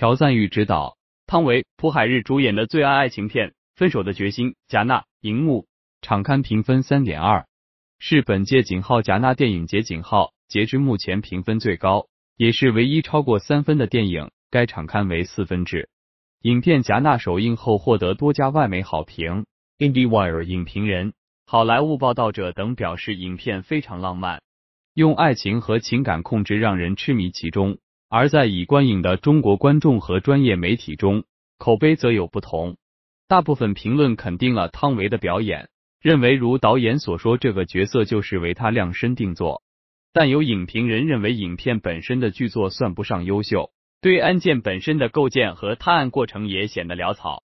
朴赞郁执导、汤唯、朴海日主演的最爱爱情片《分手的决心》戛纳荧幕场刊评分三点二，是本届井号戛纳电影节井号截至目前评分最高，也是唯一超过三分的电影。该场刊为四分制，影片戛纳首映后获得多家外媒好评，Indiewire 影评人、好莱坞报道者等表示，影片非常浪漫，用爱情和情感控制让人痴迷其中。而在已观影的中国观众和专业媒体中，口碑则有不同。大部分评论肯定了汤唯的表演，认为如导演所说，这个角色就是为他量身定做。但有影评人认为，影片本身的剧作算不上优秀，对案件本身的构建和探案过程也显得潦草。